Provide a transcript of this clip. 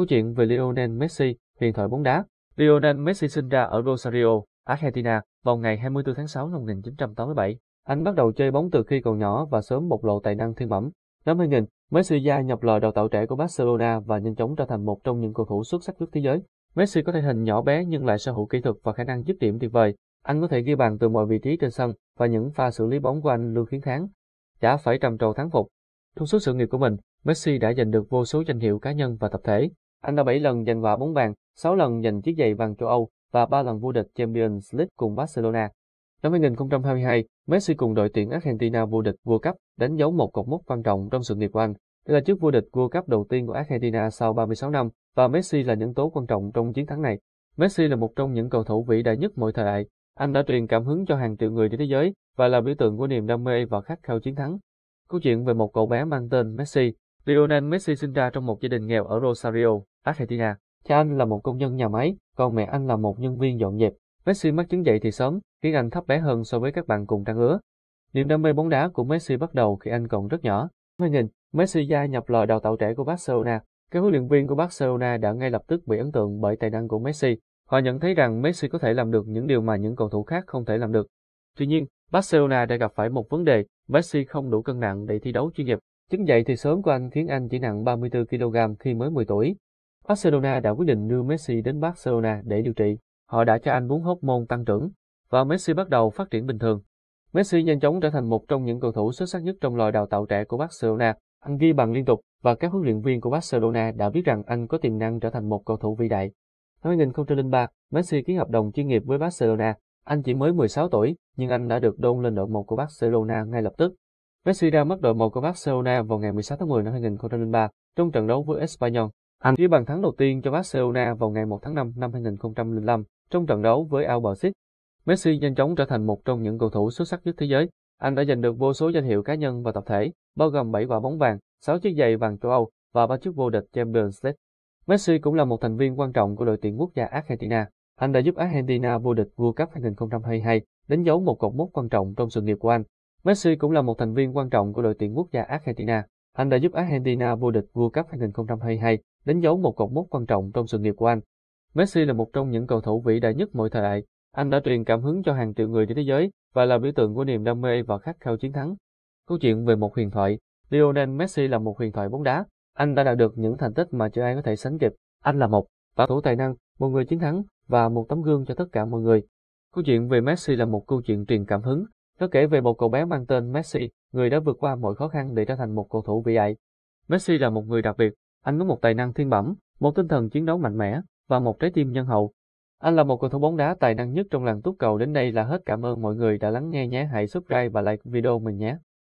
Câu chuyện về Lionel Messi, huyền thoại bóng đá. Lionel Messi sinh ra ở Rosario, Argentina vào ngày 24 tháng 6 năm 1987. Anh bắt đầu chơi bóng từ khi còn nhỏ và sớm bộc lộ tài năng thiên bẩm. Năm 2000, Messi gia nhập lò đào tạo trẻ của Barcelona và nhanh chóng trở thành một trong những cầu thủ xuất sắc nhất thế giới. Messi có thể hình nhỏ bé nhưng lại sở hữu kỹ thuật và khả năng dứt điểm tuyệt vời. Anh có thể ghi bàn từ mọi vị trí trên sân và những pha xử lý bóng của anh luôn khiến thắng, chả phải trầm trồ thắng phục. Trong suốt sự nghiệp của mình, Messi đã giành được vô số danh hiệu cá nhân và tập thể. Anh đã 7 lần giành quả bóng vàng, 6 lần giành chiếc giày vàng châu Âu và 3 lần vô địch Champions League cùng Barcelona. Năm 2022, Messi cùng đội tuyển Argentina vô địch World Cup đánh dấu một cột mốc quan trọng trong sự nghiệp của anh. Đây là chiếc vô địch World Cup đầu tiên của Argentina sau 36 năm và Messi là nhân tố quan trọng trong chiến thắng này. Messi là một trong những cầu thủ vĩ đại nhất mọi thời đại. Anh đã truyền cảm hứng cho hàng triệu người trên thế giới và là biểu tượng của niềm đam mê và khát khao chiến thắng. Câu chuyện về một cậu bé mang tên Messi Lionel Messi sinh ra trong một gia đình nghèo ở Rosario, Argentina. Cha anh là một công nhân nhà máy, còn mẹ anh là một nhân viên dọn dẹp. Messi mắc chứng dậy thì sớm, khiến anh thấp bé hơn so với các bạn cùng trang lứa. Niềm đam mê bóng đá của Messi bắt đầu khi anh còn rất nhỏ. Mới nhìn, Messi gia nhập lò đào tạo trẻ của Barcelona. Các huấn luyện viên của Barcelona đã ngay lập tức bị ấn tượng bởi tài năng của Messi. Họ nhận thấy rằng Messi có thể làm được những điều mà những cầu thủ khác không thể làm được. Tuy nhiên, Barcelona đã gặp phải một vấn đề, Messi không đủ cân nặng để thi đấu chuyên nghiệp. Chứng vậy thì sớm của anh khiến anh chỉ nặng 34kg khi mới 10 tuổi. Barcelona đã quyết định đưa Messi đến Barcelona để điều trị. Họ đã cho anh uống hóc môn tăng trưởng, và Messi bắt đầu phát triển bình thường. Messi nhanh chóng trở thành một trong những cầu thủ xuất sắc nhất trong loài đào tạo trẻ của Barcelona. Anh ghi bàn liên tục và các huấn luyện viên của Barcelona đã biết rằng anh có tiềm năng trở thành một cầu thủ vĩ đại. Năm 2003, Messi ký hợp đồng chuyên nghiệp với Barcelona. Anh chỉ mới 16 tuổi, nhưng anh đã được đôn lên đội một của Barcelona ngay lập tức. Messi ra mắt đội màu của Barcelona vào ngày 16 tháng 10 năm 2003 trong trận đấu với Espanyol. Anh ghi bàn thắng đầu tiên cho Barcelona vào ngày 1 tháng 5 năm 2005 trong trận đấu với Albacete. Messi nhanh chóng trở thành một trong những cầu thủ xuất sắc nhất thế giới. Anh đã giành được vô số danh hiệu cá nhân và tập thể, bao gồm 7 quả bóng vàng, 6 chiếc giày vàng châu Âu và 3 chiếc vô địch Champions League. Messi cũng là một thành viên quan trọng của đội tuyển quốc gia Argentina. Anh đã giúp Argentina vô địch World Cup 2022, đánh dấu một cột mốc quan trọng trong sự nghiệp của anh Messi cũng là một thành viên quan trọng của đội tuyển quốc gia Argentina. Anh đã giúp Argentina vô địch World Cup 2022, đánh dấu một cột mốc quan trọng trong sự nghiệp của anh. Messi là một trong những cầu thủ vĩ đại nhất mọi thời đại. Anh đã truyền cảm hứng cho hàng triệu người trên thế giới và là biểu tượng của niềm đam mê và khát khao chiến thắng. Câu chuyện về một huyền thoại, Lionel Messi là một huyền thoại bóng đá. Anh đã đạt được những thành tích mà chưa ai có thể sánh kịp. Anh là một bảo thủ tài năng, một người chiến thắng và một tấm gương cho tất cả mọi người. Câu chuyện về Messi là một câu chuyện truyền cảm hứng nó kể về một cậu bé mang tên Messi, người đã vượt qua mọi khó khăn để trở thành một cầu thủ vĩ đại. Messi là một người đặc biệt, anh có một tài năng thiên bẩm, một tinh thần chiến đấu mạnh mẽ và một trái tim nhân hậu. Anh là một cầu thủ bóng đá tài năng nhất trong làng túc cầu đến đây là hết cảm ơn mọi người đã lắng nghe nhé hãy subscribe và like video mình nhé.